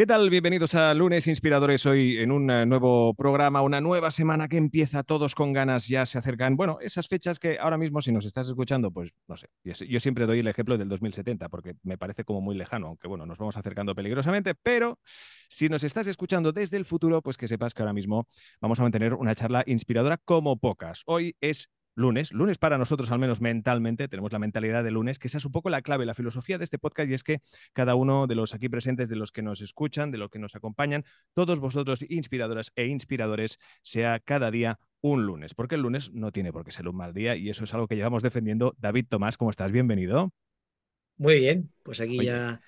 ¿Qué tal? Bienvenidos a Lunes Inspiradores. Hoy en un eh, nuevo programa, una nueva semana que empieza todos con ganas. Ya se acercan, bueno, esas fechas que ahora mismo, si nos estás escuchando, pues no sé. Yo siempre doy el ejemplo del 2070 porque me parece como muy lejano, aunque bueno, nos vamos acercando peligrosamente. Pero si nos estás escuchando desde el futuro, pues que sepas que ahora mismo vamos a mantener una charla inspiradora como pocas. Hoy es lunes, lunes para nosotros al menos mentalmente, tenemos la mentalidad de lunes, que esa es un poco la clave, la filosofía de este podcast y es que cada uno de los aquí presentes, de los que nos escuchan, de los que nos acompañan, todos vosotros inspiradoras e inspiradores, sea cada día un lunes, porque el lunes no tiene por qué ser un mal día y eso es algo que llevamos defendiendo. David Tomás, ¿cómo estás? Bienvenido. Muy bien, pues aquí ya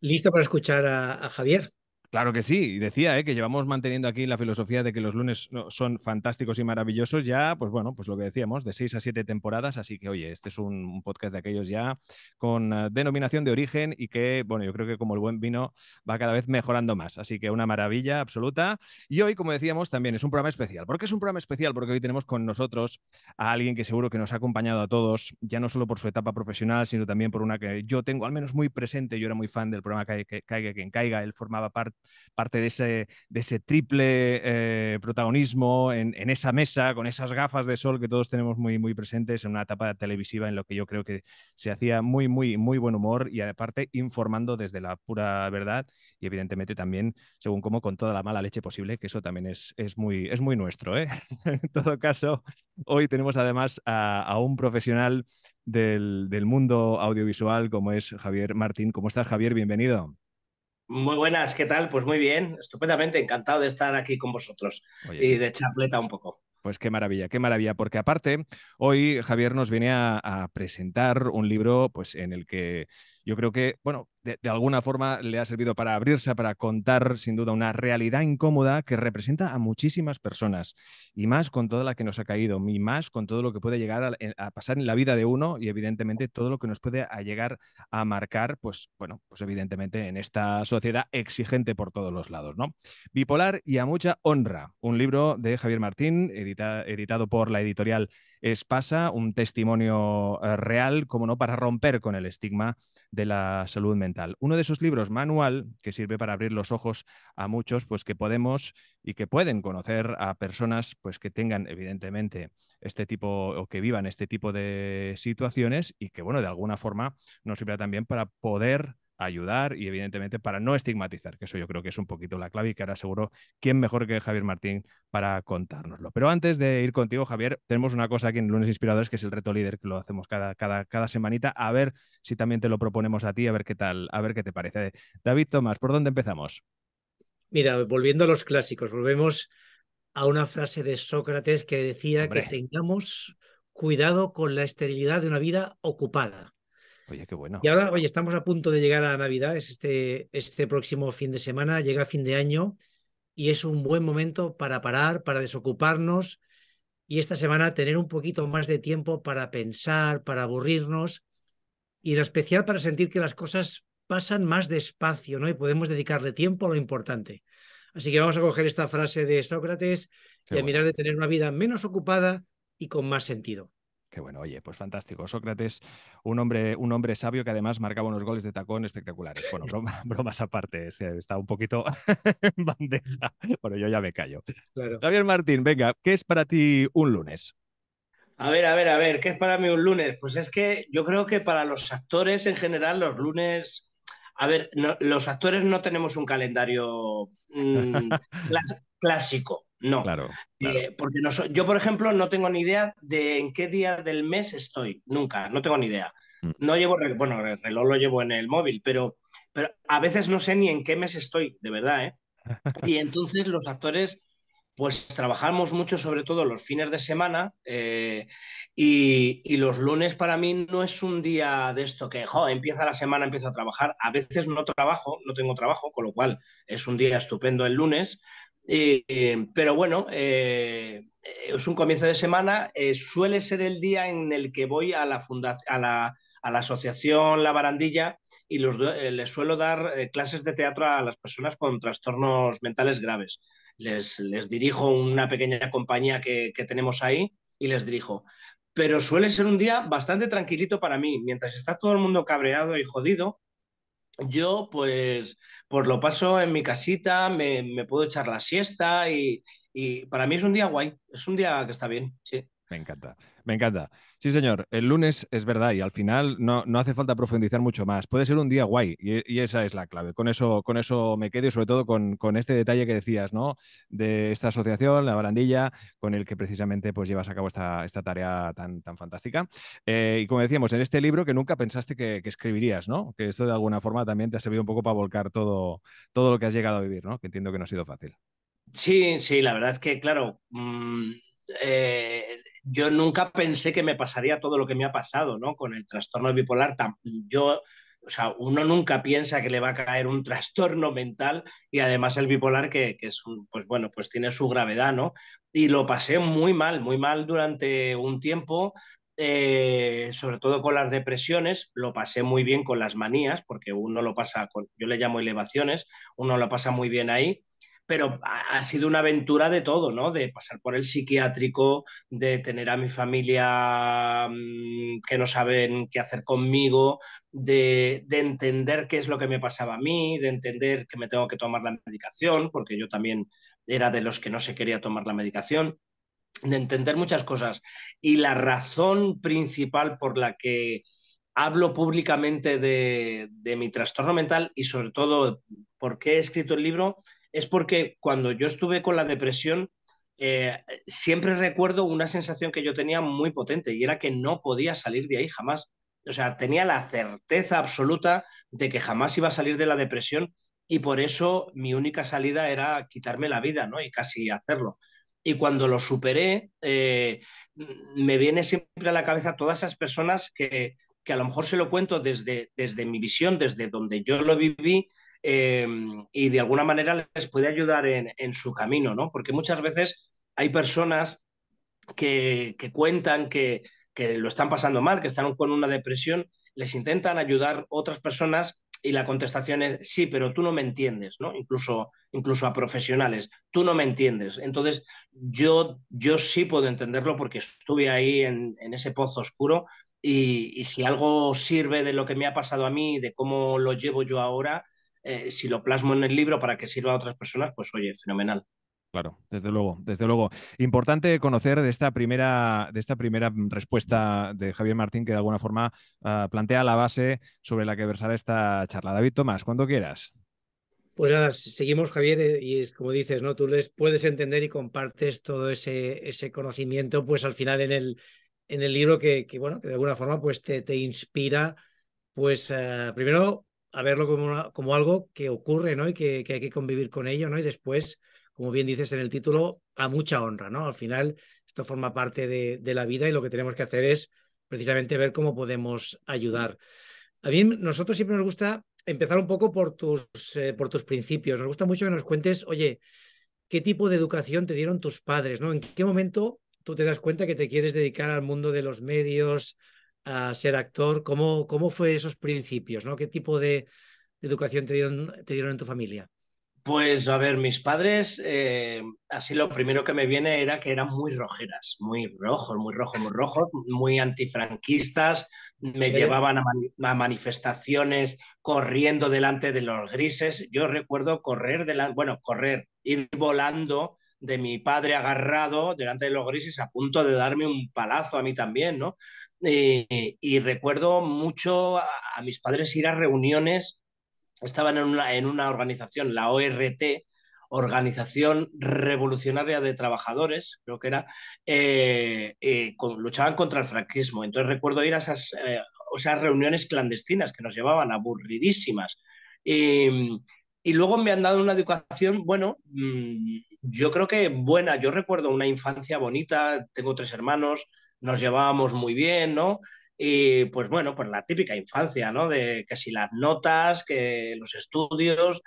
listo para escuchar a Javier. Claro que sí, y decía ¿eh? que llevamos manteniendo aquí la filosofía de que los lunes son fantásticos y maravillosos ya, pues bueno, pues lo que decíamos, de seis a siete temporadas, así que oye, este es un podcast de aquellos ya con eh, denominación de origen y que, bueno, yo creo que como el buen vino va cada vez mejorando más, así que una maravilla absoluta. Y hoy, como decíamos, también es un programa especial. ¿Por qué es un programa especial? Porque hoy tenemos con nosotros a alguien que seguro que nos ha acompañado a todos, ya no solo por su etapa profesional, sino también por una que yo tengo al menos muy presente, yo era muy fan del programa Caiga quien caiga, él formaba parte parte de ese, triple eh, protagonismo en, esa mesa, con esas gafas de sol que todos tenemos muy, muy presentes en una etapa televisiva en lo que yo creo que se hacía muy, muy, muy buen humor y aparte informando desde la pura verdad y evidentemente también, según como, con toda la mala leche posible, que eso también es, muy, es muy nuestro. ¿eh? en todo caso, hoy tenemos además a, un profesional del, del, mundo audiovisual como es Javier Martín. ¿Cómo estás, Javier? Bienvenido. Muy buenas, ¿qué tal? Pues muy bien, estupendamente, encantado de estar aquí con vosotros y de charleta un poco. Pues qué maravilla, qué maravilla, porque aparte hoy Javier nos viene a, a presentar un libro pues en el que yo creo que, bueno, de, alguna forma le ha servido para abrirse, para contar sin duda una realidad incómoda que representa a muchísimas personas y más con toda la que nos ha caído y más con todo lo que puede llegar a, pasar en la vida de uno y evidentemente todo lo que nos puede llegar a marcar, pues bueno, pues evidentemente en esta sociedad exigente por todos los lados, ¿no? Bipolar y a mucha honra, un libro de Javier Martín editado por la editorial Espasa, un testimonio eh, real, como no, para romper con el estigma de la salud mental uno de esos libros manual que sirve para abrir los ojos a muchos, pues que podemos y que pueden conocer a personas pues que tengan evidentemente este tipo o que vivan este tipo de situaciones y que bueno, de alguna forma nos sirva también para poder ayudar y evidentemente para no estigmatizar, que eso yo creo que es un poquito la clave y que ahora seguro quién mejor que Javier Martín para contárnoslo. Pero antes de ir contigo, Javier, tenemos una cosa aquí en Lunes Inspiradores que es el reto líder que lo hacemos cada, cada, cada semanita, a ver si también te lo proponemos a ti, a ver qué tal, a ver qué te parece. David Tomás, ¿por dónde empezamos? Mira, volviendo a los clásicos, volvemos a una frase de Sócrates que decía que tengamos cuidado con la esterilidad de una vida ocupada. Oye, qué bueno. Y ahora, oye, estamos a punto de llegar a Navidad, es este, este, próximo fin de semana, llega fin de año y es un buen momento para parar, para desocuparnos y esta semana tener un poquito más de tiempo para pensar, para aburrirnos y en especial para sentir que las cosas pasan más despacio, ¿no? Y podemos dedicarle tiempo a lo importante. Así que vamos a coger esta frase de Sócrates y a mirar de tener una vida menos ocupada y con más sentido. Qué bueno, oye, pues fantástico. Sócrates, un hombre, un hombre sabio que además marcaba unos goles de tacón espectaculares. Bueno, bromas aparte, está un poquito en bandeja. Bueno, yo ya me callo. Javier Martín, venga, ¿qué es para ti un lunes? A ver, a ver, a ver, ¿qué es para mí un lunes? Pues es que yo creo que para los actores en general los lunes... A ver, los actores no tenemos un calendario mm, clásico. No. Claro. Eh, porque no yo, por ejemplo, no tengo ni idea de en qué día del mes estoy. Nunca, no tengo ni idea. Mm. No llevo, bueno, el reloj lo llevo en el móvil, pero, pero a veces no sé ni en qué mes estoy, de verdad, ¿eh? Y entonces los actores, pues trabajamos mucho, sobre todo los fines de semana, eh, y, los lunes para mí no es un día de esto que, empieza la semana, empiezo a trabajar. A veces no trabajo, no tengo trabajo, con lo cual es un día estupendo el lunes, eh, pero bueno, eh, eh, es un comienzo de semana. suele ser el día en el que voy a la, a a la asociación La Barandilla y les suelo dar clases de teatro a las personas con trastornos mentales graves. Les, dirijo una pequeña compañía que, que tenemos ahí y les dirijo. Pero suele ser un día bastante tranquilito para mí. Mientras está todo el mundo cabreado y jodido, yo, pues, por pues lo paso en mi casita, me, puedo echar la siesta y, y, para mí es un día guay, es un día que está bien, Me encanta, me encanta. Sí, señor. El lunes es verdad y al final no, no hace falta profundizar mucho más. Puede ser un día guay y, esa es la clave. Con eso, con eso me quedo y sobre todo con, este detalle que decías, ¿no? De esta asociación, la barandilla, con el que precisamente pues, llevas a cabo esta, esta tarea tan, tan fantástica. Eh, y como decíamos, en este libro que nunca pensaste que, escribirías, ¿no? Que esto de alguna forma también te ha servido un poco para volcar todo, todo lo que has llegado a vivir, ¿no? Que entiendo que no ha sido fácil. Sí, sí, la verdad es que, claro, mm, eh, yo nunca pensé que me pasaría todo lo que me ha pasado, ¿no? Con el trastorno bipolar, yo, o sea, uno nunca piensa que le va a caer un trastorno mental y además el bipolar que, es, un, pues bueno, pues tiene su gravedad, ¿no? Y lo pasé muy mal, muy mal durante un tiempo, eh, sobre todo con las depresiones, lo pasé muy bien con las manías, porque uno lo pasa con, yo le llamo elevaciones, uno lo pasa muy bien ahí pero ha sido una aventura de todo, ¿no? De pasar por el psiquiátrico, de tener a mi familia mm, que no saben qué hacer conmigo, de, entender qué es lo que me pasaba a mí, de entender que me tengo que tomar la medicación, porque yo también era de los que no se quería tomar la medicación, de entender muchas cosas. Y la razón principal por la que hablo públicamente de, de mi trastorno mental y sobre todo por qué he escrito el libro es porque cuando yo estuve con la depresión, eh, siempre recuerdo una sensación que yo tenía muy potente y era que no podía salir de ahí jamás. O sea, tenía la certeza absoluta de que jamás iba a salir de la depresión y por eso mi única salida era quitarme la vida, ¿no? Y casi hacerlo. Y cuando lo superé, eh, me viene siempre a la cabeza todas esas personas que, que a lo mejor se lo cuento desde, desde mi visión, desde donde yo lo viví, Em, y de alguna manera les puede ayudar en, en, su camino, ¿no? Porque muchas veces hay personas que, que cuentan que, que lo están pasando mal, que están con una depresión, les intentan ayudar otras personas y la contestación es sí, pero tú no me entiendes, ¿no? Incluso, incluso a profesionales, tú no me entiendes. Entonces, yo, yo sí puedo entenderlo porque estuve ahí en, en ese pozo oscuro y, y, si algo sirve de lo que me ha pasado a mí, de cómo lo llevo yo ahora, eh, si lo plasmo en el libro para que sirva a otras personas, pues oye, fenomenal. Claro, desde luego, desde luego. Importante conocer de esta primera, de esta primera respuesta de Javier Martín, que de alguna forma ah, plantea la base sobre la que versará esta charla. David Tomás, cuando quieras. Pues nada, seguimos, Javier, eh, y como dices, ¿no? Tú les puedes entender y compartes todo ese, ese conocimiento, pues al final en el, en el libro que, bueno, que de alguna forma pues te, te inspira, pues eh, primero a verlo como, como algo que ocurre, ¿no? Y que, hay que convivir con ello, ¿no? Y después, como bien dices en el título, a mucha honra, ¿no? Al final, esto forma parte de, la vida y lo que tenemos que hacer es precisamente ver cómo podemos ayudar. A mí, nosotros siempre nos gusta empezar un poco por tus, eh, por tus principios. Nos gusta mucho que nos cuentes, oye, ¿qué tipo de educación te dieron tus padres? ¿no? ¿En qué momento tú te das cuenta que te quieres dedicar al mundo de los medios, a ser actor, ¿cómo, cómo fue esos principios? ¿no? ¿Qué tipo de, educación te dieron, te dieron en tu familia? Pues a ver, mis padres, eh, así lo primero que me viene era que eran muy rojeras, muy rojos, muy rojos, muy rojos, muy antifranquistas, me llevaban a, manifestaciones corriendo delante de los grises. Yo recuerdo correr, la bueno, correr, ir volando de mi padre agarrado delante de los grises a punto de darme un palazo a mí también, ¿no? Eh, eh, y recuerdo mucho a, mis padres ir a reuniones, estaban en una, en una organización, la ORT, Organización Revolucionaria de Trabajadores, creo que era, eh, luchaban contra el franquismo. Entonces recuerdo ir a esas, esas reuniones clandestinas que nos llevaban aburridísimas. Em, y luego me han dado una educación, bueno, mm, yo creo que buena. Yo recuerdo una infancia bonita, tengo tres hermanos, nos llevábamos muy bien, ¿no? Y pues bueno, pues la típica infancia, ¿no? De que si las notas, que los estudios,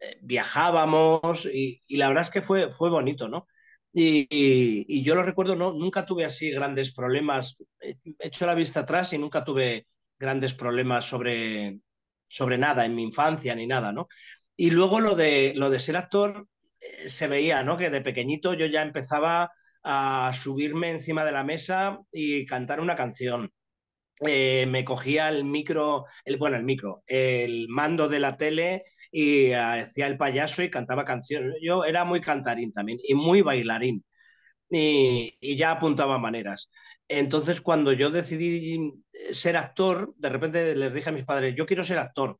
eh, viajábamos y, la verdad es que fue, fue bonito, ¿no? Y, yo lo recuerdo, no, nunca tuve así grandes problemas. He hecho la vista atrás y nunca tuve grandes problemas sobre, sobre nada en mi infancia ni nada, ¿no? Y luego lo de, lo de ser actor eh, se veía, ¿no? Que de pequeñito yo ya empezaba a subirme encima de la mesa y cantar una canción. Eh, me cogía el micro, el, bueno, el micro, el mando de la tele y ah, hacía el payaso y cantaba canciones. Yo era muy cantarín también y muy bailarín y, y ya apuntaba maneras. Entonces, cuando yo decidí eh, ser actor, de repente les dije a mis padres, yo quiero ser actor.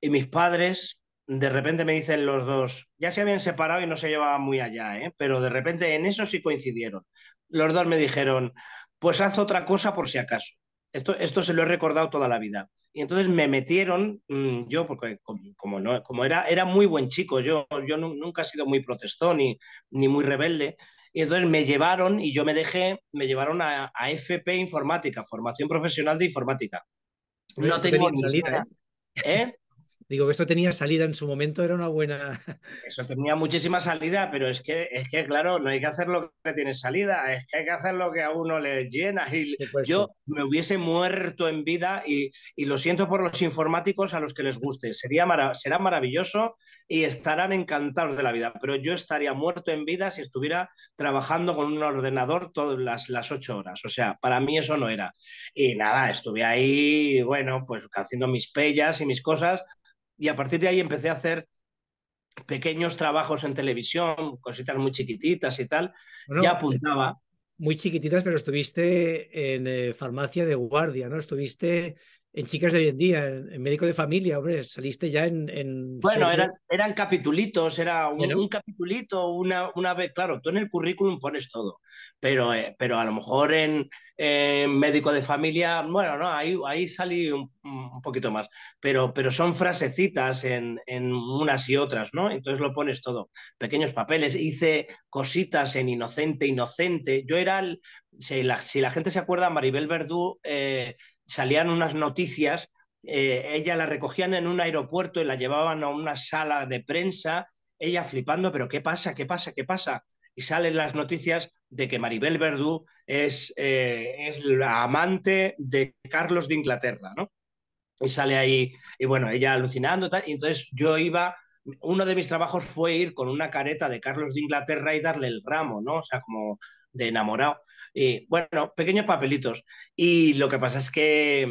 Y mis padres de repente me dicen los dos, ya se habían separado y no se llevaban muy allá, ¿eh?". pero de repente en eso sí coincidieron. Los dos me dijeron, pues haz otra cosa por si acaso. Esto, esto se lo he recordado toda la vida. Y entonces me metieron, mm, yo, porque como, no, como era, era muy buen chico, yo, yo nunca he sido muy protestón ni, ni muy rebelde, y entonces me llevaron y yo me dejé, me llevaron a, a FP Informática, Formación Profesional de Informática. No tengo ni salida, ¿Eh? ¿Eh? Digo que esto tenía salida en su momento, era una buena. Eso tenía muchísima salida, pero es que, es que claro, no hay que hacer lo que tiene salida, es que hay que hacer lo que a uno le llena. Y yo me hubiese muerto en vida y, lo siento por los informáticos a los que les guste. Sería será maravilloso y estarán encantados de la vida, pero yo estaría muerto en vida si estuviera trabajando con un ordenador todas las, las ocho horas. O sea, para mí eso no era. Y nada, estuve ahí, bueno, pues haciendo mis pellas y mis cosas y a partir de ahí empecé a hacer pequeños trabajos en televisión, cositas muy chiquititas y tal. ya apuntaba. Muy chiquititas, pero estuviste en eh, farmacia de guardia, ¿no? Estuviste en chicas de hoy en día, en, médico de familia, hombre, saliste ya en... bueno, eran, eran capitulitos, era un, capitulito, una, una, vez, claro, tú en el currículum pones todo, pero, eh, pero a lo mejor en, médico de familia, bueno, no, ahí, ahí salí un, poquito más, pero, pero son frasecitas en, en, unas y otras, ¿no? Entonces lo pones todo, pequeños papeles, hice cositas en Inocente, Inocente, yo era, el, si, la, si la gente se acuerda, Maribel Verdú... Eh, salían unas noticias, eh, ella la recogían en un aeropuerto y la llevaban a una sala de prensa, ella flipando, pero ¿qué pasa? ¿Qué pasa? ¿Qué pasa? Y salen las noticias de que Maribel Verdú es, eh, es la amante de Carlos de Inglaterra, ¿no? Y sale ahí, y bueno, ella alucinando, tal, entonces yo iba uno de mis trabajos fue ir con una careta de Carlos de Inglaterra y darle el ramo, ¿no? O sea, como de enamorado. Y bueno, pequeños papelitos. Y lo que pasa es que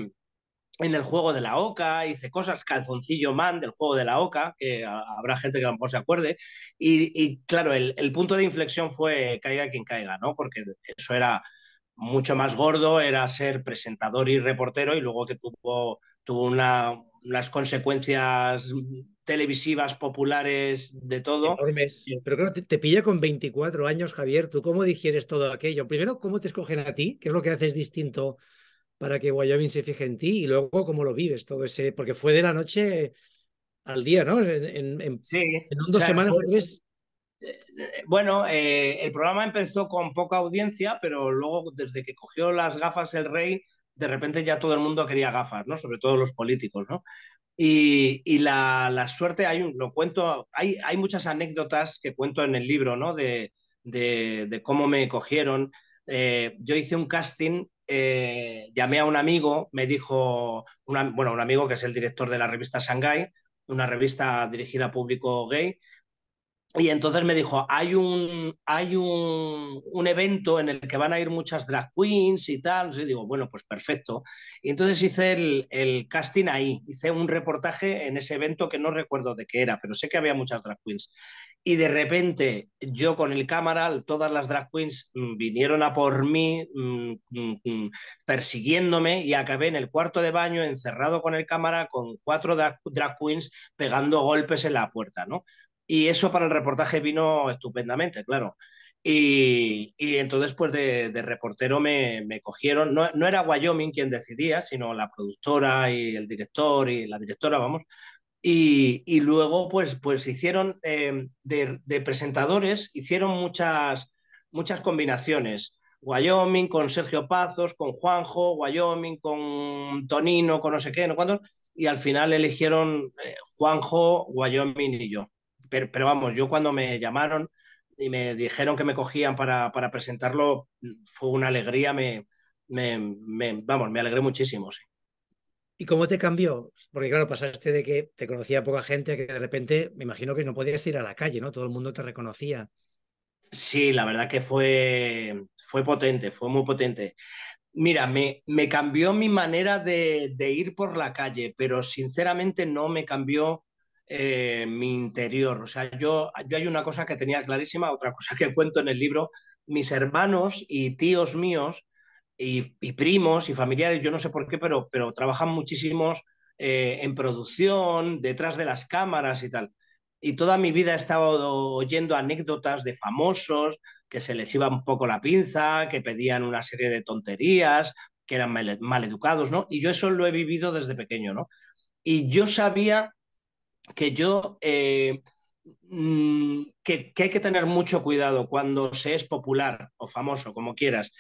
en el juego de la Oca, hice cosas, Calzoncillo Man del juego de la Oca, que habrá gente que a lo se acuerde. Y, claro, el, punto de inflexión fue caiga quien caiga, ¿no? Porque eso era mucho más gordo, era ser presentador y reportero y luego que tuvo, tuvo una, unas consecuencias televisivas populares, de todo. Pero te, te, pilla con 24 años, Javier. ¿Tú cómo digieres todo aquello? Primero, ¿cómo te escogen a ti? ¿Qué es lo que haces distinto para que Wyoming se fije en ti? Y luego, ¿cómo lo vives todo ese? Porque fue de la noche al día, ¿no? En, en, sí. En dos semanas o tres. Eh, bueno, eh, el programa empezó con poca audiencia, pero luego, desde que cogió las gafas el rey, de repente ya todo el mundo quería gafas, ¿no? Sobre todo los políticos, Y, la, suerte, hay lo cuento, hay, hay muchas anécdotas que cuento en el libro, ¿no? De, cómo me cogieron. Eh, yo hice un casting, eh, llamé a un amigo, me dijo, bueno, un amigo que es el director de la revista Shanghai, una revista dirigida a público gay, y entonces me dijo, hay un, hay un, evento en el que van a ir muchas drag queens y tal. Y digo, bueno, pues perfecto. Y entonces hice el, el, casting ahí, hice un reportaje en ese evento que no recuerdo de qué era, pero sé que había muchas drag queens. Y de repente yo con el cámara, todas las drag queens mm, vinieron a por mí mm, mm, persiguiéndome y acabé en el cuarto de baño encerrado con el cámara con cuatro drag, drag queens pegando golpes en la puerta, ¿no? Y eso para el reportaje vino estupendamente, claro. Y, entonces, pues de, reportero me, cogieron. No, era Wyoming quien decidía, sino la productora y el director y la directora, vamos. Y, luego, pues, pues hicieron em, de, presentadores, hicieron muchas, muchas combinaciones. Wyoming con Sergio Pazos, con Juanjo, Wyoming con Tonino, con no sé qué, no cuántos. Y al final eligieron eh, Juanjo, Wyoming y yo pero, vamos, yo cuando me llamaron y me dijeron que me cogían para, para presentarlo, fue una alegría, me, me, vamos, me alegré muchísimo, sí. ¿Y cómo te cambió? Porque claro, pasaste de que te conocía poca gente que de repente me imagino que no podías ir a la calle, ¿no? Todo el mundo te reconocía. Sí, la verdad que fue, fue potente, fue muy potente. Mira, me, me cambió mi manera de, ir por la calle, pero sinceramente no me cambió eh, mi interior. O sea, yo, yo hay una cosa que tenía clarísima, otra cosa que cuento en el libro. Mis hermanos y tíos míos y, primos y familiares, yo no sé por qué, pero, pero trabajan muchísimos eh, en producción, detrás de las cámaras y tal. Y toda mi vida he estado oyendo anécdotas de famosos que se les iba un poco la pinza, que pedían una serie de tonterías, que eran mal educados, ¿no? Y yo eso lo he vivido desde pequeño, ¿no? Y yo sabía que yo... Eh, mm, que, hay que tener mucho cuidado cuando se es popular o famoso, como quieras.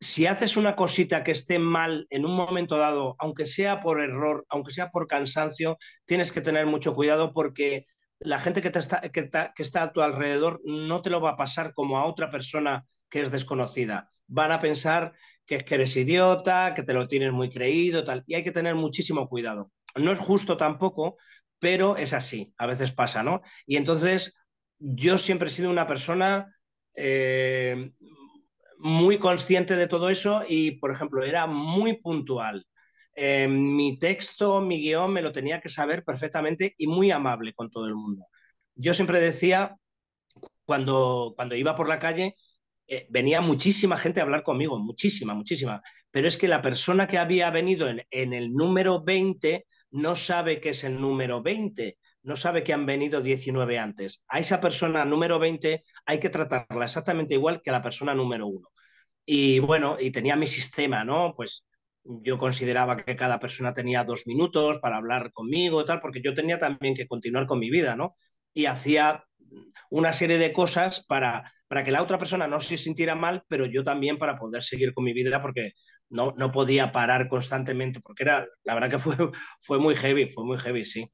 Si haces una cosita que esté mal en un momento dado, aunque sea por error, aunque sea por cansancio, tienes que tener mucho cuidado porque la gente que, te está, que, está a tu alrededor no te lo va a pasar como a otra persona que es desconocida. Van a pensar que, que eres idiota, que te lo tienes muy creído, tal. Y hay que tener muchísimo cuidado. No es justo tampoco pero es así, a veces pasa, ¿no? Y entonces yo siempre he sido una persona eh, muy consciente de todo eso y, por ejemplo, era muy puntual. Eh, mi texto, mi guión me lo tenía que saber perfectamente y muy amable con todo el mundo. Yo siempre decía, cuando, cuando iba por la calle, eh, venía muchísima gente a hablar conmigo, muchísima, muchísima, pero es que la persona que había venido en, en el número 20 no sabe que es el número 20, no sabe que han venido 19 antes. A esa persona número 20 hay que tratarla exactamente igual que a la persona número 1. Y bueno, y tenía mi sistema, ¿no? Pues yo consideraba que cada persona tenía dos minutos para hablar conmigo y tal, porque yo tenía también que continuar con mi vida, ¿no? Y hacía una serie de cosas para, para que la otra persona no se sintiera mal, pero yo también para poder seguir con mi vida, porque no, podía parar constantemente, porque era, la verdad que fue, fue muy heavy, fue muy heavy, sí.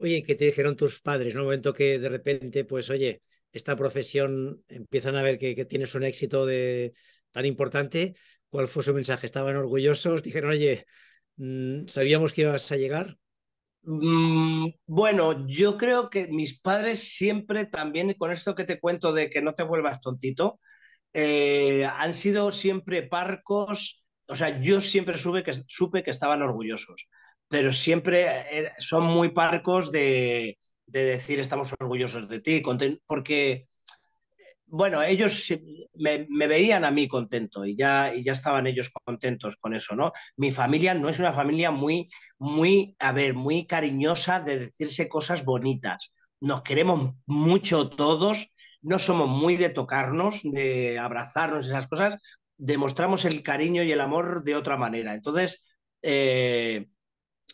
Oye, ¿qué te dijeron tus padres? En un momento que de repente, pues, oye, esta profesión empiezan a ver que, tienes un éxito de, tan importante. ¿Cuál fue su mensaje? ¿Estaban orgullosos? Dijeron, oye, mm, ¿sabíamos que ibas a llegar? Mm, bueno, yo creo que mis padres siempre también, con esto que te cuento de que no te vuelvas tontito, eh, han sido siempre parcos, o sea, yo siempre supe que, supe que estaban orgullosos, pero siempre eh, son muy parcos de, de decir estamos orgullosos de ti, porque, bueno, ellos me, veían a mí contento y ya, y ya estaban ellos contentos con eso, ¿no? Mi familia no es una familia muy, muy, a ver, muy cariñosa de decirse cosas bonitas. Nos queremos mucho todos no somos muy de tocarnos, de abrazarnos, esas cosas, demostramos el cariño y el amor de otra manera. Entonces, eh,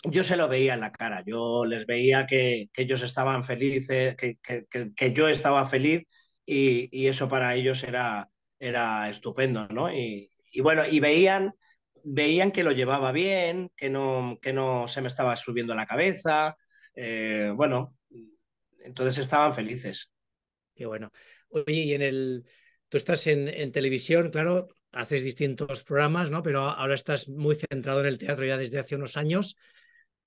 yo se lo veía en la cara, yo les veía que, ellos estaban felices, que, yo estaba feliz y, eso para ellos era, era estupendo, ¿no? Y, bueno, y veían, veían que lo llevaba bien, que no, que no se me estaba subiendo la cabeza, eh, bueno, entonces estaban felices. Qué bueno. Oye, y en el. Tú estás en, televisión, claro, haces distintos programas, ¿no? Pero ahora estás muy centrado en el teatro ya desde hace unos años.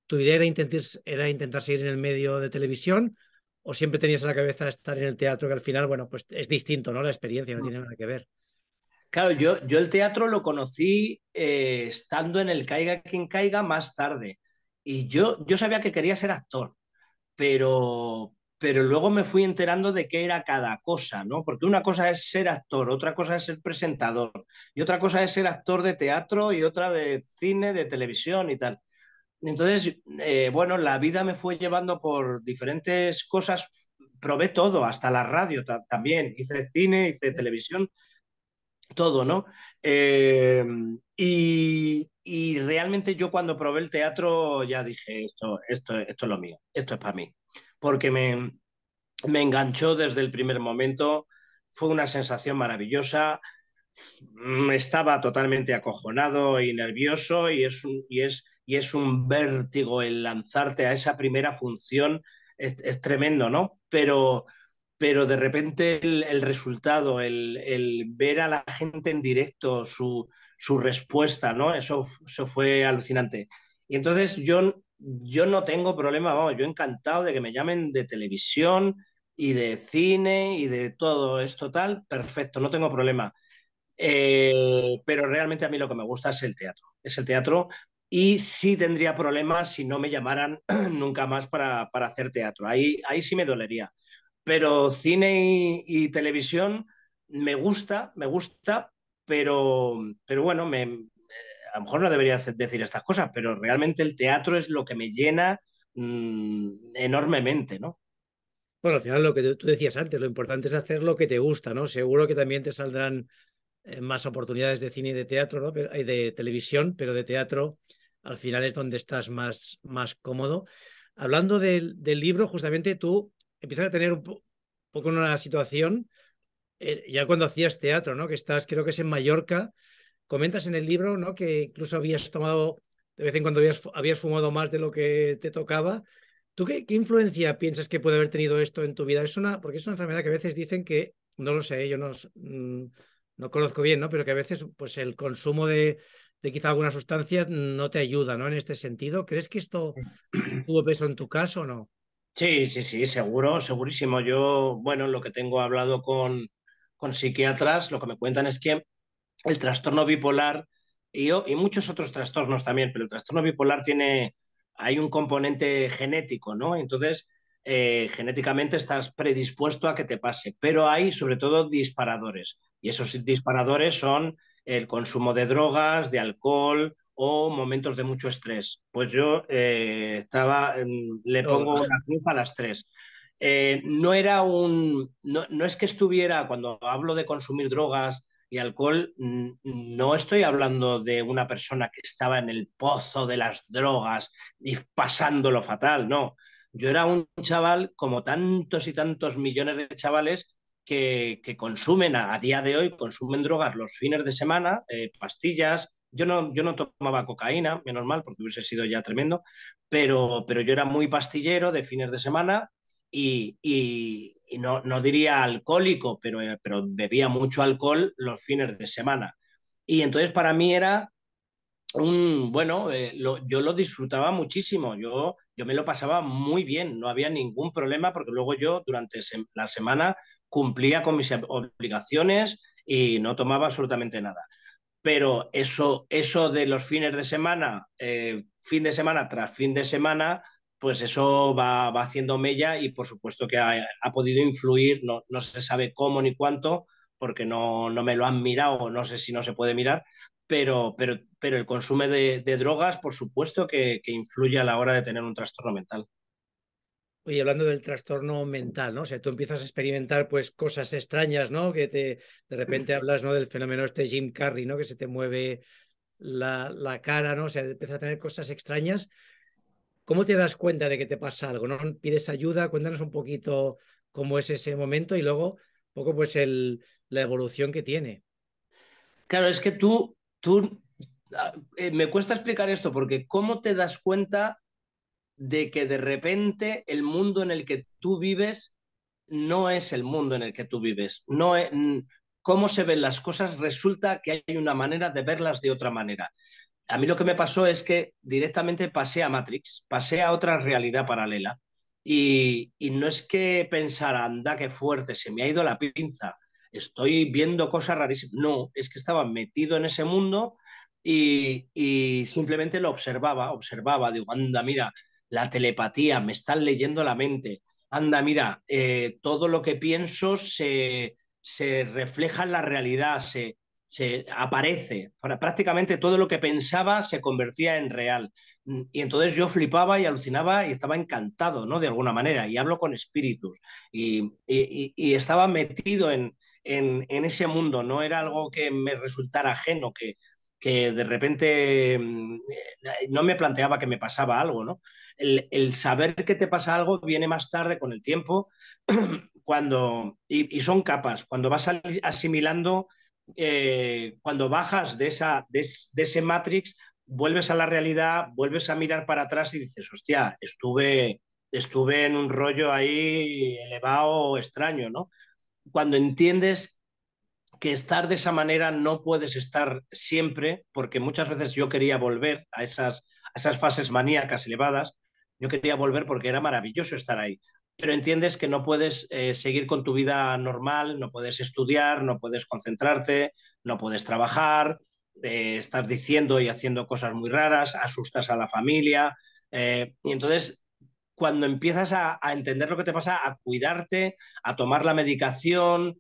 ¿Tu idea era intentar, era intentar seguir en el medio de televisión o siempre tenías en la cabeza estar en el teatro que al final, bueno, pues es distinto, ¿no? La experiencia no tiene nada que ver. Claro, yo, yo el teatro lo conocí eh, estando en el Caiga quien caiga más tarde. Y yo, yo sabía que quería ser actor, pero, pero luego me fui enterando de qué era cada cosa, ¿no? Porque una cosa es ser actor, otra cosa es ser presentador, y otra cosa es ser actor de teatro y otra de cine, de televisión y tal. Entonces, eh, bueno, la vida me fue llevando por diferentes cosas, probé todo, hasta la radio también, hice cine, hice televisión, todo, ¿no? Eh, y, realmente yo cuando probé el teatro ya dije, esto, esto es lo mío, esto es para mí porque me, enganchó desde el primer momento, fue una sensación maravillosa, mm, estaba totalmente acojonado y nervioso y es un, y es, y es un vértigo el lanzarte a esa primera función, es, tremendo, ¿no? Pero, pero de repente el, resultado, el, ver a la gente en directo, su, respuesta, ¿no? Eso, eso fue alucinante. Y entonces yo yo no tengo problema, vamos, yo encantado de que me llamen de televisión y de cine y de todo esto tal, perfecto, no tengo problema. Eh, pero realmente a mí lo que me gusta es el teatro, es el teatro y sí tendría problemas si no me llamaran nunca más para, hacer teatro, ahí, ahí sí me dolería. Pero cine y, televisión me gusta, me gusta, pero, pero bueno, me, a lo mejor no debería decir estas cosas, pero realmente el teatro es lo que me llena mm, enormemente, ¿no? Bueno, al final lo que tú decías antes, lo importante es hacer lo que te gusta, ¿no? Seguro que también te saldrán eh, más oportunidades de cine y de teatro, ¿no? de televisión, pero de teatro al final es donde estás más, más cómodo. Hablando del, libro, justamente tú empiezas a tener un poco una situación, eh, ya cuando hacías teatro, ¿no? Que estás, creo que es en Mallorca, Comentas en el libro ¿no? que incluso habías tomado, de vez en cuando habías, fumado más de lo que te tocaba. ¿Tú qué, qué, influencia piensas que puede haber tenido esto en tu vida? Es porque es una enfermedad que a veces dicen que, no lo sé, yo no, mm, no conozco bien, ¿no? Pero que a veces pues, el consumo de, de quizá alguna sustancia no te ayuda, ¿no? En este sentido. ¿Crees que esto mm. tuvo peso en tu caso o no? Sí, sí, sí, seguro, segurísimo. Yo, bueno, lo que tengo hablado con, con psiquiatras, lo que me cuentan es que el trastorno bipolar y, y, muchos otros trastornos también, pero el trastorno bipolar tiene, hay un componente genético, ¿no? Entonces, eh, genéticamente estás predispuesto a que te pase, pero hay sobre todo disparadores y esos disparadores son el consumo de drogas, de alcohol o momentos de mucho estrés. Pues yo eh, estaba, le oh. pongo una cruz a las tres. Eh, no era un, no, no, es que estuviera, cuando hablo de consumir drogas y alcohol, no estoy hablando de una persona que estaba en el pozo de las drogas y lo fatal, no. Yo era un chaval como tantos y tantos millones de chavales que, consumen a, día de hoy, consumen drogas los fines de semana, eh, pastillas. Yo no, yo no tomaba cocaína, menos mal, porque hubiese sido ya tremendo, pero, pero yo era muy pastillero de fines de semana y, no, no diría alcohólico, pero, eh, pero bebía mucho alcohol los fines de semana. Y entonces para mí era un, bueno, eh, yo lo disfrutaba muchísimo, yo, yo me lo pasaba muy bien, no había ningún problema porque luego yo durante la semana cumplía con mis obligaciones y no tomaba absolutamente nada. Pero eso, eso de los fines de semana, eh, fin de semana tras fin de semana, pues eso va, haciendo mella y por supuesto que ha, podido influir, no, no, se sabe cómo ni cuánto, porque no, no me lo han mirado, no sé si no se puede mirar, pero, pero, pero el consumo de, drogas, por supuesto que, influye a la hora de tener un trastorno mental. Oye, hablando del trastorno mental, ¿no? O sea, tú empiezas a experimentar pues cosas extrañas, ¿no? Que te de repente hablas, ¿no? Del fenómeno este Jim Carrey, ¿no? Que se te mueve la, cara, ¿no? O sea, empieza a tener cosas extrañas ¿Cómo te das cuenta de que te pasa algo? ¿No pides ayuda? Cuéntanos un poquito cómo es ese momento y luego un poco pues el, la evolución que tiene. Claro, es que tú, tú ah, eh, me cuesta explicar esto porque cómo te das cuenta de que de repente el mundo en el que tú vives no es el mundo en el que tú vives. No cómo se ven las cosas resulta que hay una manera de verlas de otra manera a mí lo que me pasó es que directamente pasé a Matrix, pasé a otra realidad paralela. Y, no es que pensar, anda, qué fuerte, se me ha ido la pinza, estoy viendo cosas rarísimas. No, es que estaba metido en ese mundo y, simplemente lo observaba, observaba, digo, anda, mira, la telepatía, me están leyendo la mente, anda, mira, eh, todo lo que pienso se, se refleja en la realidad, se, se aparece. Prácticamente todo lo que pensaba se convertía en real. Mm, y entonces yo flipaba y alucinaba y estaba encantado, ¿no? De alguna manera. Y hablo con espíritus. Y, estaba metido en, en, en, ese mundo. No era algo que me resultara ajeno, que, de repente mm, eh, no me planteaba que me pasaba algo, ¿no? El, saber que te pasa algo viene más tarde con el tiempo, cuando, y, y son capas, cuando vas asimilando eh, cuando bajas de, esa, de, ese matrix, vuelves a la realidad, vuelves a mirar para atrás y dices, hostia, estuve, estuve en un rollo ahí elevado, extraño, ¿no? Cuando entiendes que estar de esa manera no puedes estar siempre, porque muchas veces yo quería volver a esas, a esas fases maníacas elevadas, yo quería volver porque era maravilloso estar ahí pero entiendes que no puedes eh, seguir con tu vida normal, no puedes estudiar, no puedes concentrarte, no puedes trabajar, eh, estás diciendo y haciendo cosas muy raras, asustas a la familia. Eh, y entonces, cuando empiezas a, entender lo que te pasa, a cuidarte, a tomar la medicación,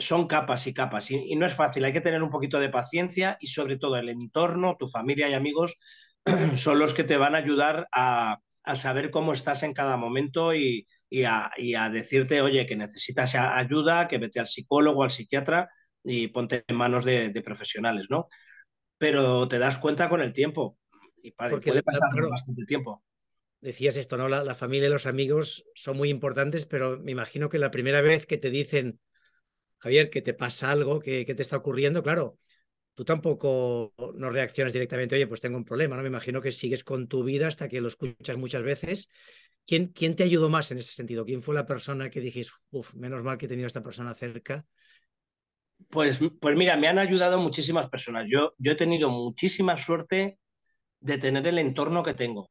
son capas y capas. y no es fácil, hay que tener un poquito de paciencia y sobre todo el entorno, tu familia y amigos son los que te van a ayudar a, a saber cómo estás en cada momento y, a, decirte, oye, que necesitas ayuda, que vete al psicólogo, al psiquiatra y ponte en manos de, profesionales, ¿no? Pero te das cuenta con el tiempo y puede pasar bastante tiempo. Decías esto, ¿no? La, familia y los amigos son muy importantes, pero me imagino que la primera vez que te dicen, Javier, que te pasa algo, que te está ocurriendo, claro, tú tampoco no reaccionas directamente, oye, pues tengo un problema, ¿no? Me imagino que sigues con tu vida hasta que lo escuchas muchas veces. ¿Quién, quién te ayudó más en ese sentido? ¿Quién fue la persona que dijiste, uff, menos mal que he tenido a esta persona cerca? Pues, pues mira, me han ayudado muchísimas personas. Yo, yo he tenido muchísima suerte de tener el entorno que tengo.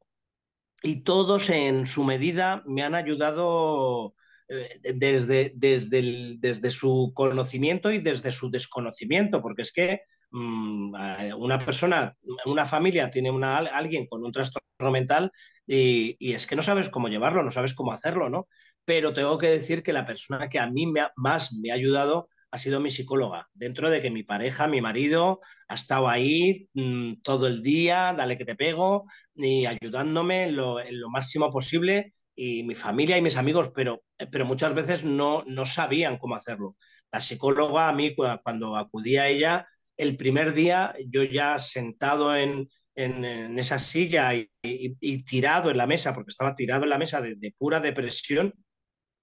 Y todos en su medida me han ayudado eh, desde, desde, desde su conocimiento y desde su desconocimiento, porque es que Mm, eh, una persona, una familia tiene una, alguien con un trastorno mental y, es que no sabes cómo llevarlo, no sabes cómo hacerlo, ¿no? Pero tengo que decir que la persona que a mí me más me ha ayudado ha sido mi psicóloga, dentro de que mi pareja, mi marido, ha estado ahí mm, todo el día, dale que te pego, y ayudándome lo, máximo posible, y mi familia y mis amigos, pero, pero muchas veces no, no sabían cómo hacerlo. La psicóloga a mí, cuando acudí a ella, el primer día, yo ya sentado en, esa silla y, tirado en la mesa, porque estaba tirado en la mesa de, pura depresión,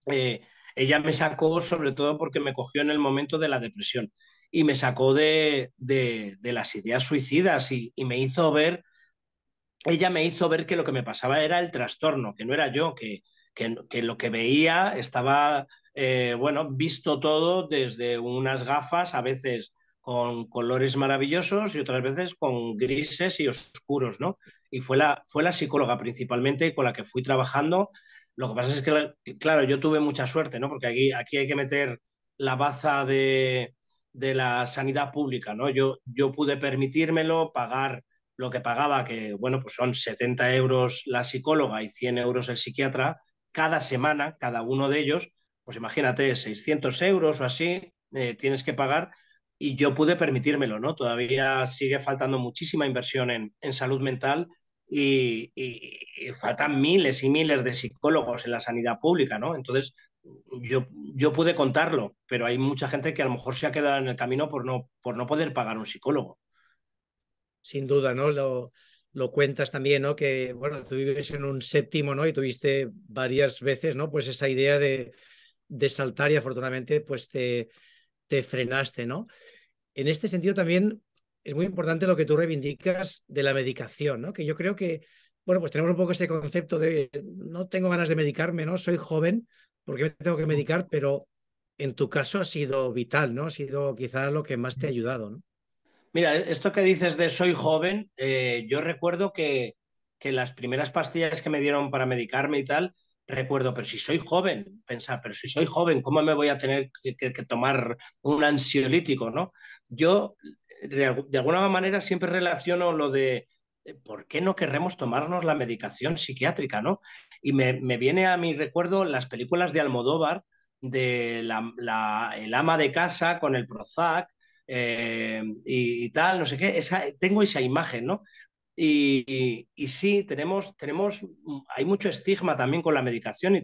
eh, ella me sacó sobre todo porque me cogió en el momento de la depresión y me sacó de, las ideas suicidas y, me hizo ver, ella me hizo ver que lo que me pasaba era el trastorno, que no era yo, que, lo que veía estaba, eh, bueno, visto todo desde unas gafas a veces con colores maravillosos y otras veces con grises y oscuros, ¿no? Y fue la, fue la psicóloga principalmente con la que fui trabajando. Lo que pasa es que, claro, yo tuve mucha suerte, ¿no? Porque aquí, aquí hay que meter la baza de, la sanidad pública, ¿no? Yo, yo pude permitírmelo, pagar lo que pagaba, que bueno, pues son 70 euros la psicóloga y 100 euros el psiquiatra, cada semana, cada uno de ellos, pues imagínate, 600 euros o así eh, tienes que pagar y yo pude permitírmelo, ¿no? Todavía sigue faltando muchísima inversión en, salud mental y, faltan miles y miles de psicólogos en la sanidad pública, ¿no? Entonces, yo, yo pude contarlo, pero hay mucha gente que a lo mejor se ha quedado en el camino por no, por no poder pagar un psicólogo. Sin duda, ¿no? Lo, lo cuentas también, ¿no? Que, bueno, tú vives en un séptimo, ¿no? Y tuviste varias veces, ¿no? Pues esa idea de saltar y afortunadamente, pues te te frenaste, ¿no? En este sentido también es muy importante lo que tú reivindicas de la medicación, ¿no? Que yo creo que, bueno, pues tenemos un poco ese concepto de no tengo ganas de medicarme, ¿no? Soy joven, porque me tengo que medicar? Pero en tu caso ha sido vital, ¿no? Ha sido quizá lo que más te ha ayudado, ¿no? Mira, esto que dices de soy joven, eh, yo recuerdo que, que las primeras pastillas que me dieron para medicarme y tal, recuerdo, pero si soy joven, pensar, pero si soy joven, ¿cómo me voy a tener que, tomar un ansiolítico? ¿no? Yo, de, alguna manera, siempre relaciono lo de eh, por qué no querremos tomarnos la medicación psiquiátrica, ¿no? Y me, me viene a mi recuerdo las películas de Almodóvar, de la, el ama de casa con el Prozac, eh, y, tal, no sé qué, tengo esa imagen, ¿no? Y, y, sí, tenemos, tenemos, mm, hay mucho estigma también con la medicación y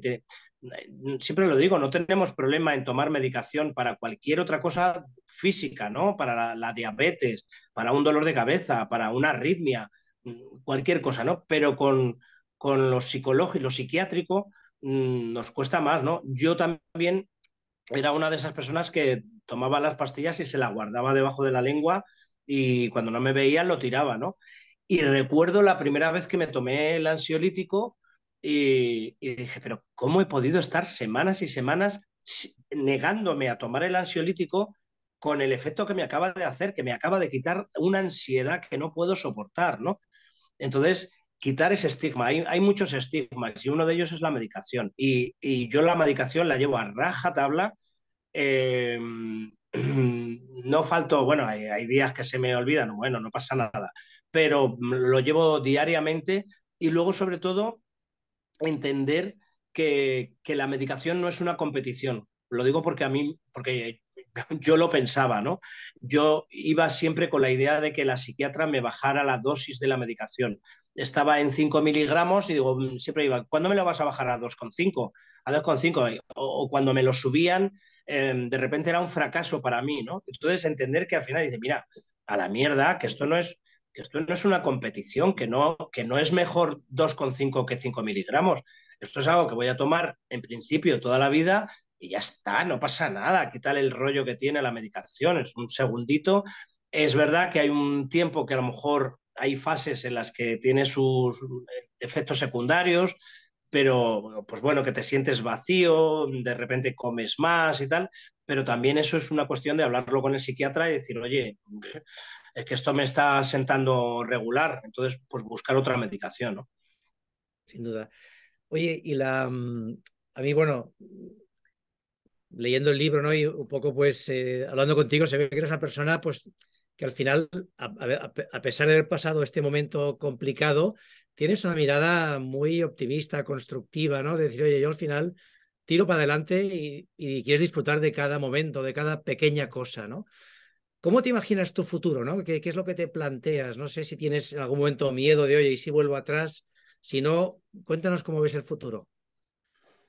mm, siempre lo digo, no tenemos problema en tomar medicación para cualquier otra cosa física, ¿no? Para la, diabetes, para un dolor de cabeza, para una arritmia, mm, cualquier cosa, ¿no? Pero con, lo psicológico y lo psiquiátrico nos cuesta más, ¿no? Yo también era una de esas personas que tomaba las pastillas y se las guardaba debajo de la lengua y cuando no me veían lo tiraba, ¿no? Y recuerdo la primera vez que me tomé el ansiolítico y, dije, pero ¿cómo he podido estar semanas y semanas negándome a tomar el ansiolítico con el efecto que me acaba de hacer, que me acaba de quitar una ansiedad que no puedo soportar, ¿no? Entonces, quitar ese estigma. Hay, hay muchos estigmas y uno de ellos es la medicación. Y, y yo la medicación la llevo a raja tabla. Em, Mm, no falto, bueno, hay, días que se me olvidan, bueno, no pasa nada, pero lo llevo diariamente y luego sobre todo entender que, la medicación no es una competición. Lo digo porque a mí, porque yo lo pensaba, ¿no? Yo iba siempre con la idea de que la psiquiatra me bajara la dosis de la medicación. Estaba en 5 miligramos y digo, mm, siempre iba, ¿cuándo me lo vas a bajar a 2,5? A 2,5. o cuando me lo subían, Em, de repente era un fracaso para mí, ¿no? Entonces entender que al final dice, mira, a la mierda, que esto no es, que esto no es una competición, que no, que no es mejor 2,5 que 5 miligramos. Esto es algo que voy a tomar en principio toda la vida y ya está, no pasa nada. qué tal el rollo que tiene la medicación, es un segundito. Es verdad que hay un tiempo que a lo mejor hay fases en las que tiene sus eh, efectos secundarios, pero pues bueno, que te sientes vacío, de repente comes más y tal, pero también eso es una cuestión de hablarlo con el psiquiatra y decir, oye, es que esto me está sentando regular, entonces pues buscar otra medicación, ¿no? Sin duda. Oye, y la, mm, a mí, bueno, leyendo el libro, ¿no? Y un poco pues eh, hablando contigo, se ve que eres una persona pues que al final, a pesar de haber pasado este momento complicado, tienes una mirada muy optimista, constructiva, ¿no? decir, oye, yo al final tiro para adelante y, quieres disfrutar de cada momento, de cada pequeña cosa, ¿no? ¿Cómo te imaginas tu futuro, no? ¿Qué, ¿Qué, es lo que te planteas? No sé si tienes en algún momento miedo de, oye, ¿y si vuelvo atrás? Si no, cuéntanos cómo ves el futuro.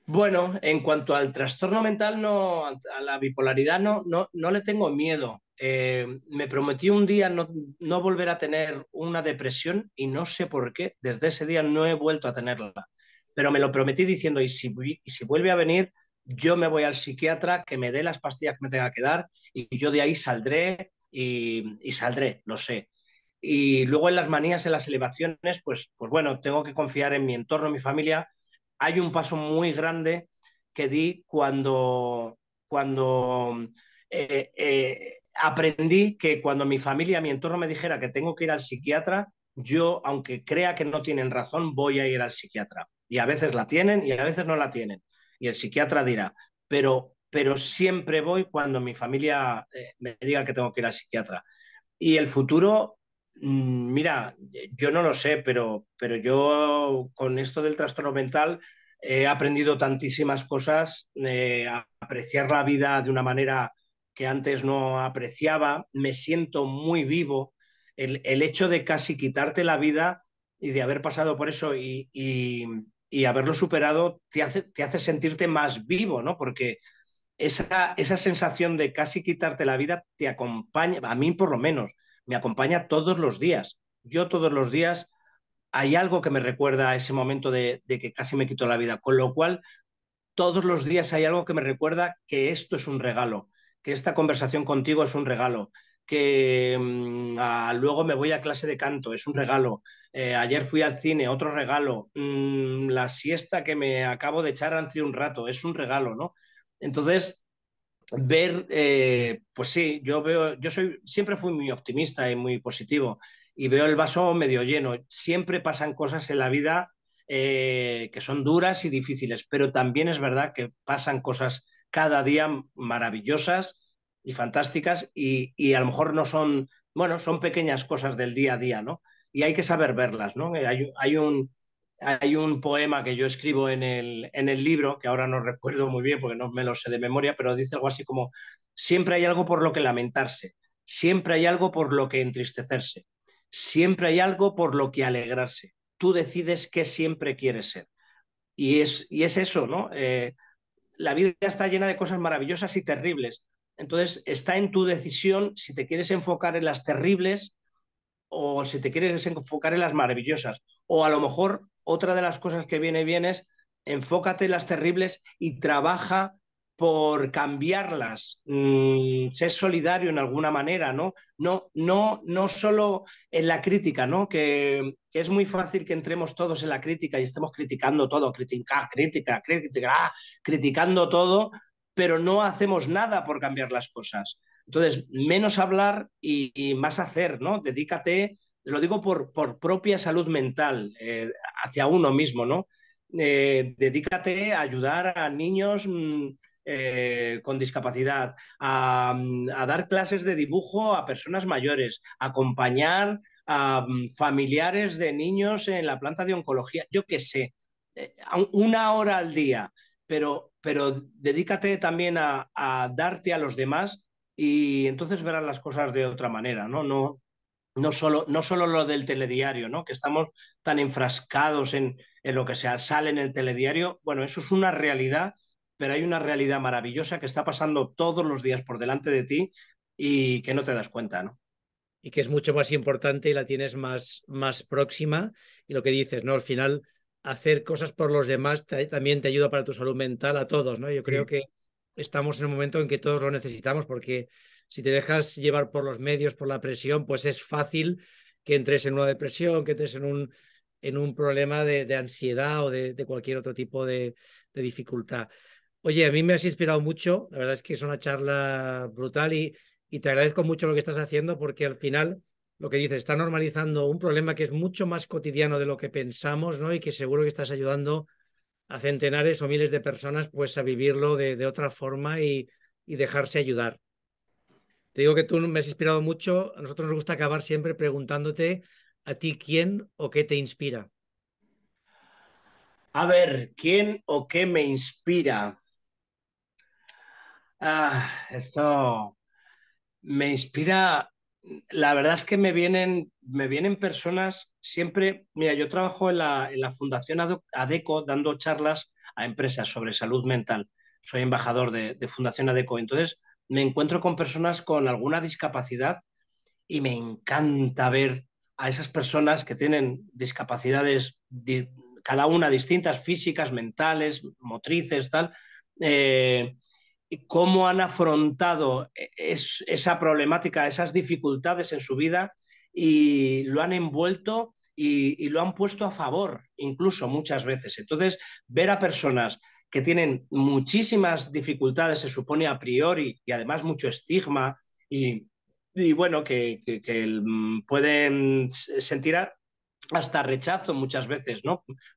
Bueno, en cuanto al trastorno mental, no, a la bipolaridad no, no, no le tengo miedo. Eh, me prometí un día no, volver a tener una depresión y no sé por qué, desde ese día no he vuelto a tenerla. Pero me lo prometí diciendo, y si, vuelve a venir, yo me voy al psiquiatra, que me dé las pastillas que me tenga que dar y yo de ahí saldré y, saldré, lo sé. Y luego en las manías, en las elevaciones, pues, pues bueno, tengo que confiar en mi entorno, mi familia, hay un paso muy grande que di cuando, cuando eh, eh, aprendí que cuando mi familia, mi entorno me dijera que tengo que ir al psiquiatra, yo, aunque crea que no tienen razón, voy a ir al psiquiatra. Y a veces la tienen y a veces no la tienen. Y el psiquiatra dirá, pero, pero siempre voy cuando mi familia eh, me diga que tengo que ir al psiquiatra. Y el futuro Mm, mira, eh, yo no lo sé, pero, pero yo con esto del trastorno mental he aprendido tantísimas cosas, eh, apreciar la vida de una manera que antes no apreciaba, me siento muy vivo. El, hecho de casi quitarte la vida y de haber pasado por eso y, y, y haberlo superado te hace, te hace, sentirte más vivo, ¿no? Porque esa, esa sensación de casi quitarte la vida te acompaña, a mí por lo menos, me acompaña todos los días. Yo todos los días hay algo que me recuerda a ese momento de, que casi me quito la vida, con lo cual todos los días hay algo que me recuerda que esto es un regalo, que esta conversación contigo es un regalo, que mm, luego me voy a clase de canto, es un regalo. Eh, ayer fui al cine, otro regalo. Mm, la siesta que me acabo de echar hace un rato, es un regalo, ¿no? Entonces, ver, eh, pues sí, yo veo, yo soy, siempre fui muy optimista y muy positivo y veo el vaso medio lleno. Siempre pasan cosas en la vida eh, que son duras y difíciles, pero también es verdad que pasan cosas cada día maravillosas y fantásticas y, y, a lo mejor no son, bueno, son pequeñas cosas del día a día, ¿no? Y hay que saber verlas, ¿no? Eh, hay un, hay un poema que yo escribo en el, libro, que ahora no recuerdo muy bien porque no me lo sé de memoria, pero dice algo así como, siempre hay algo por lo que lamentarse, siempre hay algo por lo que entristecerse, siempre hay algo por lo que alegrarse. Tú decides qué siempre quieres ser. Y es, eso, ¿no? Eh, la vida está llena de cosas maravillosas y terribles. Entonces, está en tu decisión si te quieres enfocar en las terribles o si te quieres enfocar en las maravillosas, o a lo mejor otra de las cosas que viene bien es enfócate en las terribles y trabaja por cambiarlas, mm, ser solidario en alguna manera, ¿no? No, no, no solo en la crítica, ¿no? Que, es muy fácil que entremos todos en la crítica y estemos criticando todo, crítica crítica, crítica, ah, criticando todo, pero no hacemos nada por cambiar las cosas. Entonces, menos hablar y, más hacer, ¿no? Dedícate, lo digo por, propia salud mental, eh, hacia uno mismo, ¿no? Eh, dedícate a ayudar a niños mm, eh, con discapacidad, mm, a, dar clases de dibujo a personas mayores, acompañar a mm, familiares de niños en la planta de oncología, yo qué sé, una hora al día, pero, pero dedícate también a darte a los demás y entonces verán las cosas de otra manera, ¿no? No, no, solo, no solo lo del telediario, ¿no? Que estamos tan enfrascados en, en lo que se sale en el telediario. Bueno, eso es una realidad, pero hay una realidad maravillosa que está pasando todos los días por delante de ti y que no te das cuenta, ¿no? Y que es mucho más importante y la tienes más, más próxima. Y lo que dices, ¿no? Al final, hacer cosas por los demás también te ayuda para tu salud mental a todos, ¿no? Yo creo que estamos en un momento en que todos lo necesitamos, porque si te dejas llevar por los medios, por la presión, pues es fácil que entres en una depresión, que entres en un, en un problema de, ansiedad o de, cualquier otro tipo de, dificultad. Oye, a mí me has inspirado mucho, la verdad es que es una charla brutal y, te agradezco mucho lo que estás haciendo porque al final lo que dices, está normalizando un problema que es mucho más cotidiano de lo que pensamos, ¿no? Y que seguro que estás ayudando a centenares o miles de personas pues a vivirlo de, otra forma y, dejarse ayudar. Te digo que tú me has inspirado mucho. A nosotros nos gusta acabar siempre preguntándote a ti quién o qué te inspira. A ver, ¿quién o qué me inspira? Ah, esto me inspira la verdad es que me vienen, me vienen personas siempre, mira, yo trabajo en la, Fundación ADECO dando charlas a empresas sobre salud mental. Soy embajador de, Fundación ADECO, entonces me encuentro con personas con alguna discapacidad y me encanta ver a esas personas que tienen discapacidades, cada una distintas, físicas, mentales, motrices, tal, eh, cómo han afrontado e-, esa problemática, esas dificultades en su vida y lo han envuelto y, lo han puesto a favor, incluso muchas veces. Entonces, ver a personas que tienen muchísimas dificultades, se supone a priori, y además mucho estigma, y, bueno, que, mm, pueden sentir hasta rechazo muchas veces,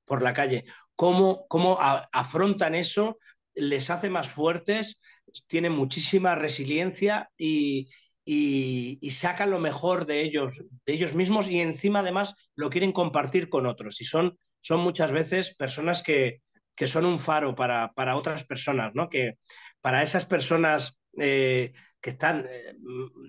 Por la calle. ¿Cómo, afrontan eso les hace más fuertes, tienen muchísima resiliencia y, sacan lo mejor de ellos, de ellos mismos y encima además lo quieren compartir con otros. Y son, son muchas veces personas que, son un faro para, otras personas, ¿no? Que para esas personas eh, que están, eh,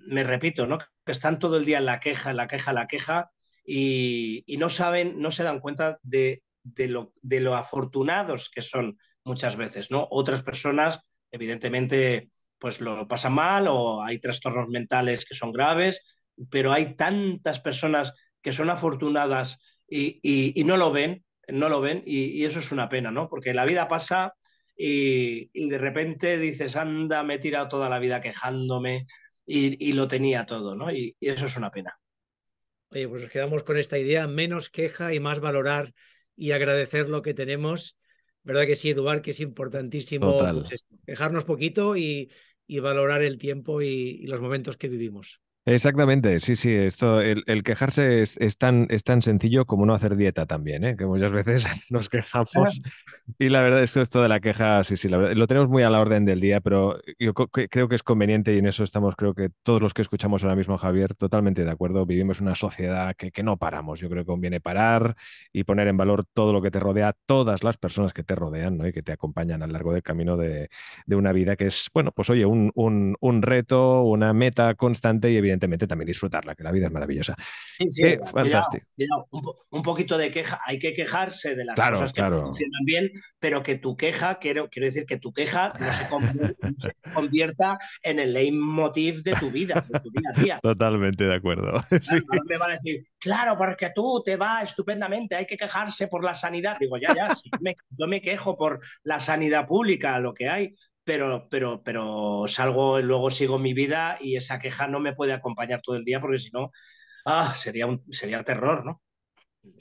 me repito, ¿no? Que están todo el día en la queja, en la queja, la queja y, no saben, no se dan cuenta de, de lo afortunados que son muchas veces, ¿no? Otras personas, evidentemente, pues lo pasan mal o hay trastornos mentales que son graves, pero hay tantas personas que son afortunadas y, no lo ven, no lo ven y, y, eso es una pena, ¿no? Porque la vida pasa y, de repente dices, anda, me he tirado toda la vida quejándome y, lo tenía todo, ¿no? y eso es una pena. Oye, pues nos quedamos con esta idea, menos queja y más valorar y agradecer lo que tenemos ¿Verdad que sí, Eduard? Que es importantísimo pues, dejarnos poquito y, valorar el tiempo y los momentos que vivimos. Exactamente, sí, sí, esto, el, quejarse es, tan, es, tan, sencillo como no hacer dieta también, ¿eh? que muchas veces nos quejamos y la verdad esto, esto de la queja, sí, sí, la verdad, lo tenemos muy a la orden del día, pero yo creo que es conveniente y en eso estamos, creo que todos los que escuchamos ahora mismo, Javier, totalmente de acuerdo, vivimos una sociedad que, que no paramos, yo creo que conviene parar y poner en valor todo lo que te rodea, todas las personas que te rodean ¿no? y que te acompañan a lo largo del camino de, de, una vida que es, bueno, pues oye, un, un, un reto, una meta constante y evidente evidentemente también disfrutarla, que la vida es maravillosa. Sí, sí, fantástico. Un, poquito de queja, hay que quejarse de las cosas que claro. funcionan bien, pero que tu queja, quiero, quiero decir, que tu queja no se, convierta, en el leitmotiv de tu vida, de tu día a día. Totalmente de acuerdo. Claro, Me van a decir, claro, porque tú te va estupendamente, hay que quejarse por la sanidad. Digo, ya, ya, yo me quejo por la sanidad pública, lo que hay, pero, pero, pero salgo, luego sigo mi vida y esa queja no me puede acompañar todo el día porque si no, ah, sería, un, sería terror, ¿no?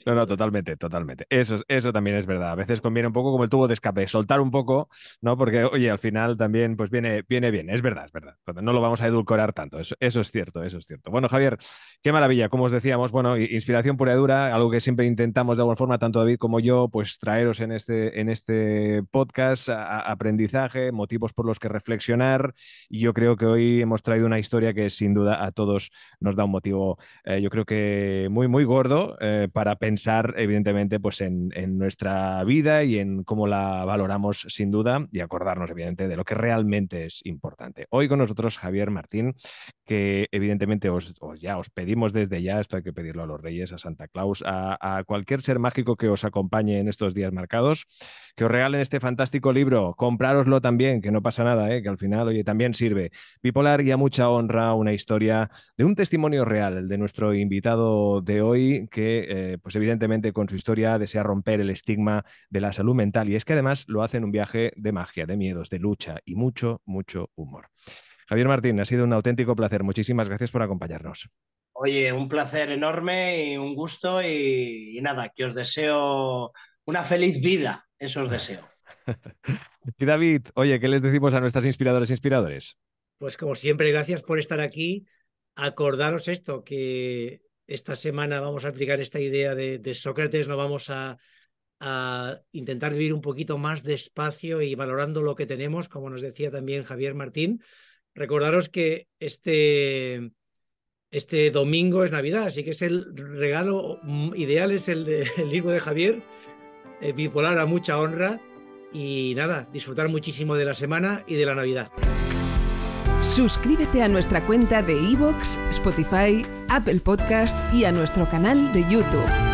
No, no, totalmente, totalmente. Eso, eso también es verdad. A veces conviene un poco como el tubo de escape, soltar un poco, ¿no? Porque, oye, al final también pues viene, viene bien. Es verdad, es verdad. No lo vamos a edulcorar tanto. Eso, es cierto, eso es cierto. Bueno, Javier, qué maravilla. Como os decíamos, bueno, inspiración pura y dura, algo que siempre intentamos de alguna forma, tanto David como yo, pues traeros en este, en este podcast aprendizaje, motivos por los que reflexionar. Y yo creo que hoy hemos traído una historia que sin duda a todos nos da un motivo, eh, yo creo que muy, muy gordo eh, para pensar, evidentemente, pues en, nuestra vida y en cómo la valoramos sin duda y acordarnos, evidentemente, de lo que realmente es importante. Hoy con nosotros Javier Martín, que evidentemente os, ya os pedimos desde ya, esto hay que pedirlo a los reyes, a Santa Claus, a, cualquier ser mágico que os acompañe en estos días marcados, que os regalen este fantástico libro, comprároslo también, que no pasa nada, ¿eh? que al final, oye, también sirve. Bipolar y a mucha honra, una historia de un testimonio real, el de nuestro invitado de hoy, que eh, pues evidentemente con su historia desea romper el estigma de la salud mental y es que además lo hace en un viaje de magia, de miedos, de lucha y mucho, mucho humor. Javier Martín, ha sido un auténtico placer. Muchísimas gracias por acompañarnos. Oye, un placer enorme y un gusto y, nada, que os deseo una feliz vida, eso os deseo. y David, oye, ¿qué les decimos a nuestras inspiradoras e inspiradores? Pues como siempre, gracias por estar aquí. Acordaros esto, que esta semana vamos a aplicar esta idea de, Sócrates, no vamos a, intentar vivir un poquito más despacio y valorando lo que tenemos, como nos decía también Javier Martín, Recordaros que este, este domingo es Navidad, así que es el regalo mm, ideal, es el, libro de Javier, eh, bipolar a mucha honra. Y nada, disfrutar muchísimo de la semana y de la Navidad. Suscríbete a nuestra cuenta de iVoox, Spotify, Apple Podcast y a nuestro canal de YouTube.